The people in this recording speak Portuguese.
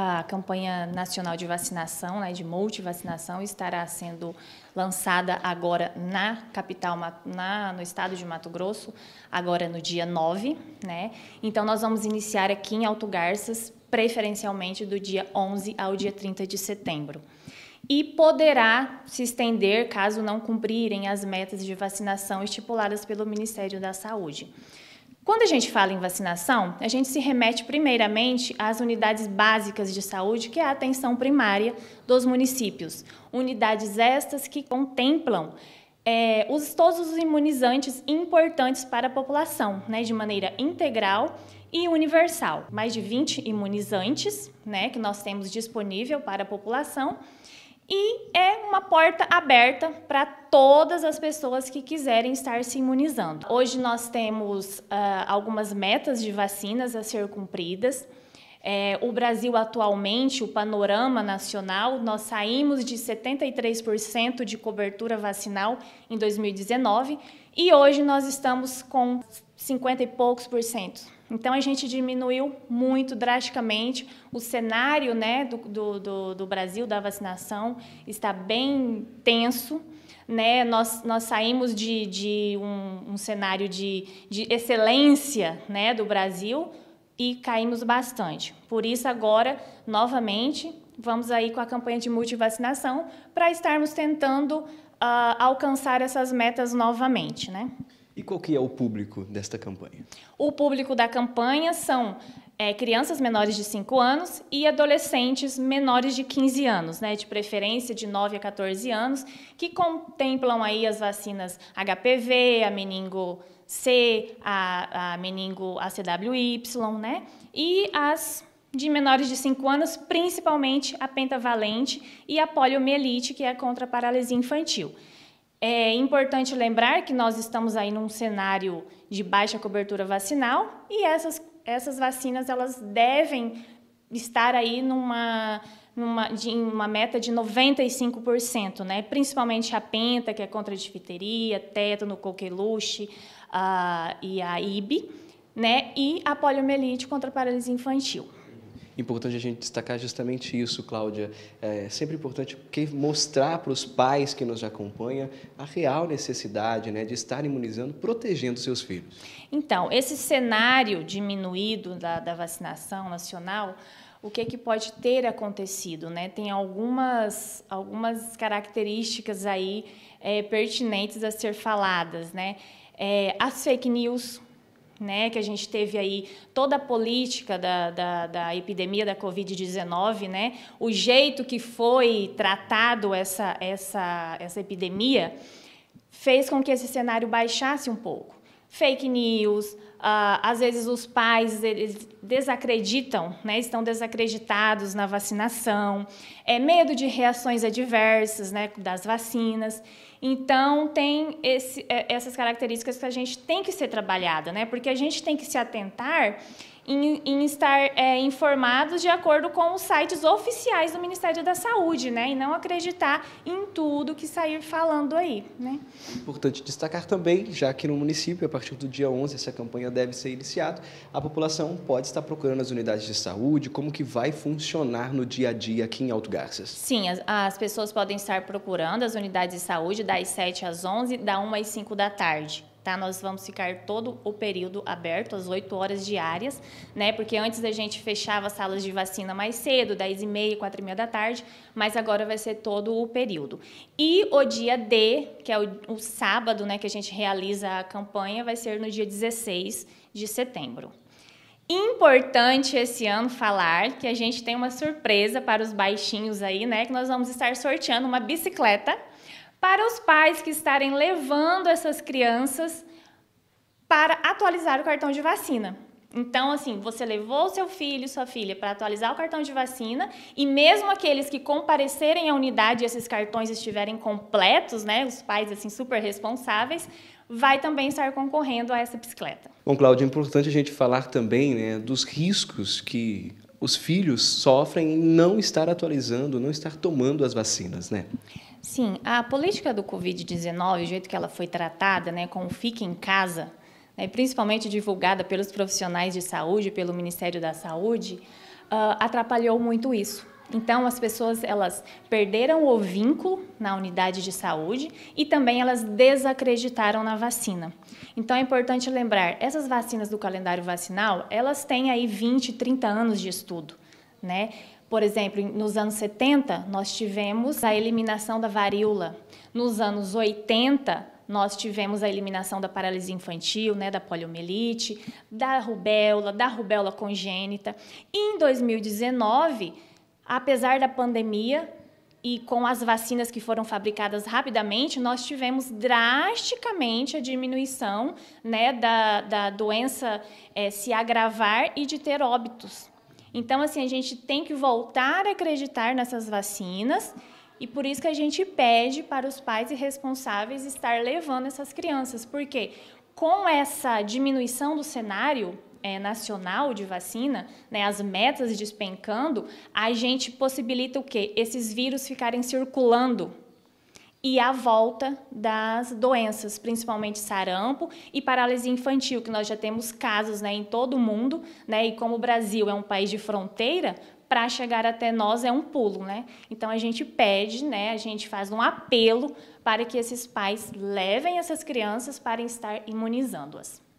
A campanha nacional de vacinação, né, de multivacinação, estará sendo lançada agora na capital, na, no estado de Mato Grosso, agora no dia 9. Né? Então, nós vamos iniciar aqui em Alto Garças, preferencialmente do dia 11 ao dia 30 de setembro. E poderá se estender caso não cumprirem as metas de vacinação estipuladas pelo Ministério da Saúde. Quando a gente fala em vacinação, a gente se remete primeiramente às unidades básicas de saúde, que é a atenção primária dos municípios. Unidades estas que contemplam é, os, todos os imunizantes importantes para a população, né, de maneira integral e universal. Mais de 20 imunizantes né, que nós temos disponível para a população. E é uma porta aberta para todas as pessoas que quiserem estar se imunizando. Hoje nós temos uh, algumas metas de vacinas a ser cumpridas. É, o Brasil atualmente, o panorama nacional, nós saímos de 73% de cobertura vacinal em 2019 e hoje nós estamos com 50 e poucos por cento então a gente diminuiu muito drasticamente o cenário né, do, do, do, do Brasil da vacinação está bem tenso. Né, nós, nós saímos de, de um, um cenário de, de excelência né, do Brasil e caímos bastante. Por isso, agora, novamente, vamos aí com a campanha de multivacinação para estarmos tentando uh, alcançar essas metas novamente. Né? E qual que é o público desta campanha? O público da campanha são é, crianças menores de 5 anos e adolescentes menores de 15 anos, né, de preferência de 9 a 14 anos, que contemplam aí as vacinas HPV, a meningo C, a, a meningo ACWY, né, e as de menores de 5 anos, principalmente a pentavalente e a poliomielite, que é a contra a paralisia infantil. É importante lembrar que nós estamos aí num cenário de baixa cobertura vacinal e essas, essas vacinas elas devem estar aí numa numa, de, uma meta de 95%, né? principalmente a penta, que é contra a difteria, tétano, coqueluche uh, e a IB, né? e a poliomielite contra a paralisia infantil importante a gente destacar justamente isso, Cláudia. É sempre importante mostrar para os pais que nos acompanham a real necessidade né, de estar imunizando, protegendo seus filhos. Então, esse cenário diminuído da, da vacinação nacional, o que, é que pode ter acontecido? Né? Tem algumas, algumas características aí é, pertinentes a ser faladas. Né? É, as fake news né, que a gente teve aí toda a política da, da, da epidemia da Covid-19, né, o jeito que foi tratado essa, essa, essa epidemia, fez com que esse cenário baixasse um pouco. Fake news, ah, às vezes os pais eles desacreditam, né? estão desacreditados na vacinação, é medo de reações adversas né? das vacinas. Então, tem esse, é, essas características que a gente tem que ser trabalhada, né? porque a gente tem que se atentar em, em, estar é, informados de acordo com os sites oficiais do Ministério da Saúde, né? E não acreditar em tudo que sair falando aí, né? Importante destacar também, já que no município, a partir do dia 11, essa campanha deve ser iniciado, a população pode estar procurando as unidades de saúde, como que vai funcionar no dia a dia aqui em Alto Garças? Sim, as, as pessoas podem estar procurando as unidades de saúde das 7 às 11, da 1 às 5 da tarde. Tá? Nós vamos ficar todo o período aberto, às 8 horas diárias, né? Porque antes a gente fechava salas de vacina mais cedo, 10 e meia, 4 e meia da tarde, mas agora vai ser todo o período. E o dia D, que é o, o sábado, né, que a gente realiza a campanha, vai ser no dia 16 de setembro. Importante esse ano falar que a gente tem uma surpresa para os baixinhos aí, né? Que nós vamos estar sorteando uma bicicleta para os pais que estarem levando essas crianças para atualizar o cartão de vacina. Então, assim, você levou seu filho, sua filha, para atualizar o cartão de vacina, e mesmo aqueles que comparecerem à unidade e esses cartões estiverem completos, né, os pais, assim, super responsáveis, vai também estar concorrendo a essa bicicleta. Bom, Cláudia, é importante a gente falar também né, dos riscos que os filhos sofrem em não estar atualizando, não estar tomando as vacinas, né? Sim, a política do Covid-19, o jeito que ela foi tratada, né, com o fique em casa, né, principalmente divulgada pelos profissionais de saúde, pelo Ministério da Saúde, uh, atrapalhou muito isso. Então, as pessoas elas perderam o vínculo na unidade de saúde e também elas desacreditaram na vacina. Então, é importante lembrar, essas vacinas do calendário vacinal, elas têm aí 20, 30 anos de estudo, né? Por exemplo, nos anos 70, nós tivemos a eliminação da varíola. Nos anos 80, nós tivemos a eliminação da paralisia infantil, né, da poliomielite, da rubéola, da rubéola congênita. E em 2019, apesar da pandemia, e com as vacinas que foram fabricadas rapidamente, nós tivemos drasticamente a diminuição né, da, da doença é, se agravar e de ter óbitos. Então, assim, a gente tem que voltar a acreditar nessas vacinas e por isso que a gente pede para os pais e responsáveis estar levando essas crianças, porque com essa diminuição do cenário é, nacional de vacina, né, as metas despencando, a gente possibilita o quê? Esses vírus ficarem circulando e a volta das doenças, principalmente sarampo e paralisia infantil, que nós já temos casos né, em todo o mundo, né, e como o Brasil é um país de fronteira, para chegar até nós é um pulo, né? Então a gente pede, né, a gente faz um apelo para que esses pais levem essas crianças para estar imunizando-as.